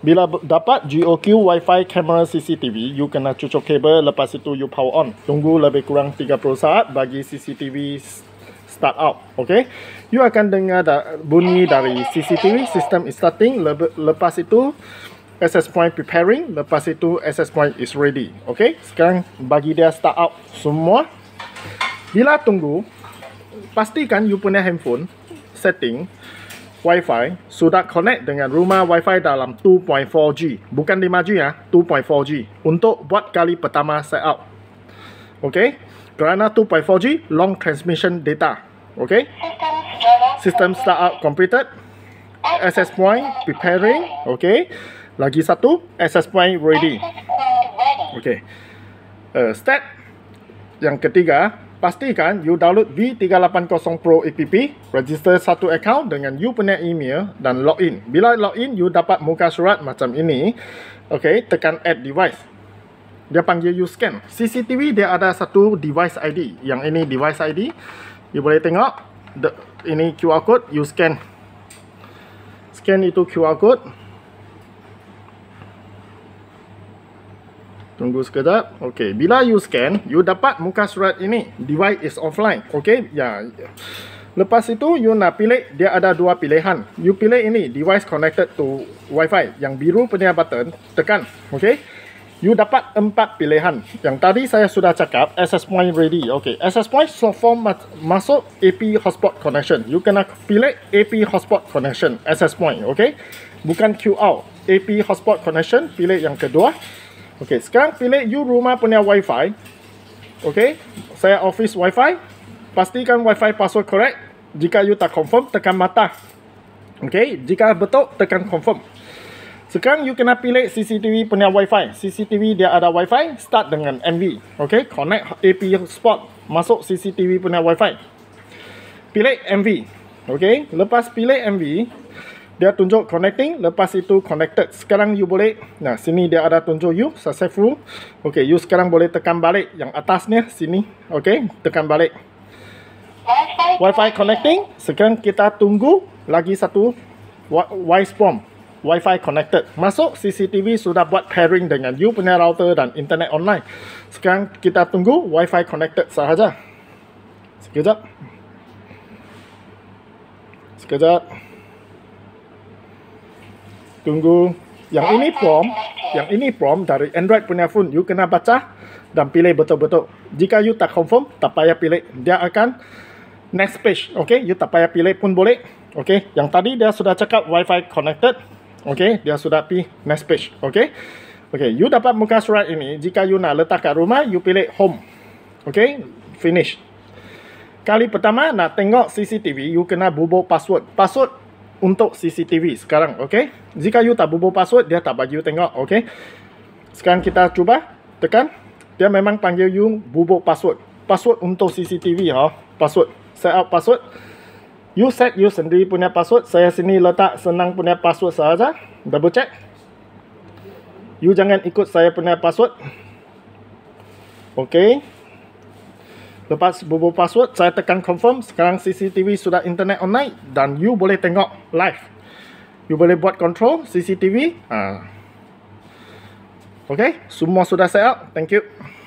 Bila dapat GOQ Wi-Fi Camera CCTV, you kena cucuk kabel lepas itu you power on. Tunggu lebih kurang 30 saat bagi CCTV start up. Okay? You akan dengar da- bunyi dari CCTV, system is starting. Le- lepas itu, access point preparing. Lepas itu, access point is ready. Okay? Sekarang bagi dia start up semua. Bila tunggu, pastikan you punya handphone setting Wi-Fi sudah connect dengan rumah Wi-Fi dalam 2.4G bukan 5G ya 2.4G untuk buat kali pertama set up ok kerana 2.4G long transmission data ok system startup completed access point preparing ok lagi satu access point ready ok uh, step yang ketiga pastikan you download V380 Pro APP, register satu account dengan you punya email dan login. Bila login, you dapat muka surat macam ini. Okay, tekan add device. Dia panggil you scan. CCTV dia ada satu device ID. Yang ini device ID. You boleh tengok. The, ini QR code, you scan. Scan itu QR code. Tunggu sekejap. Okey, bila you scan, you dapat muka surat ini. Device is offline. Okey, ya. Yeah. Lepas itu, you nak pilih, dia ada dua pilihan. You pilih ini, device connected to WiFi, Yang biru punya button, tekan. Okey. You dapat empat pilihan. Yang tadi saya sudah cakap, access point ready. Okey, access point so form mas masuk AP hotspot connection. You kena pilih AP hotspot connection, access point. Okey. Bukan QR. AP hotspot connection, pilih yang kedua. Okey, sekarang pilih you rumah punya wifi. Okey, saya office wifi. Pastikan wifi password correct. Jika you tak confirm, tekan mata. Okey, jika betul, tekan confirm. Sekarang you kena pilih CCTV punya wifi. CCTV dia ada wifi, start dengan MV. Okey, connect AP spot masuk CCTV punya wifi. Pilih MV. Okey, lepas pilih MV, dia tunjuk connecting lepas itu connected sekarang you boleh nah sini dia ada tunjuk you successful okey you sekarang boleh tekan balik yang atas ni, sini okey tekan balik wifi connecting sekarang kita tunggu lagi satu wise form WiFi connected. Masuk CCTV sudah buat pairing dengan you punya router dan internet online. Sekarang kita tunggu WiFi connected sahaja. Sekejap. Sekejap tunggu yang ini prom yang ini prom dari android punya phone you kena baca dan pilih betul-betul jika you tak confirm tak payah pilih dia akan next page okay you tak payah pilih pun boleh okay yang tadi dia sudah cakap wifi connected okay dia sudah pi next page okay okay you dapat muka surat ini jika you nak letak kat rumah you pilih home okay finish Kali pertama nak tengok CCTV, you kena bubuh password. Password untuk CCTV sekarang, okey? Jika you tak bubuh password, dia tak bagi you tengok, okey? Sekarang kita cuba tekan. Dia memang panggil you bubuh password. Password untuk CCTV, ha? Password. Set up password. You set you sendiri punya password. Saya sini letak senang punya password sahaja. Double check. You jangan ikut saya punya password. Okey? Lepas bubuh password, saya tekan confirm. Sekarang CCTV sudah internet online dan you boleh tengok live. You boleh buat control CCTV. Uh. Ah. Okay, semua sudah set up. Thank you.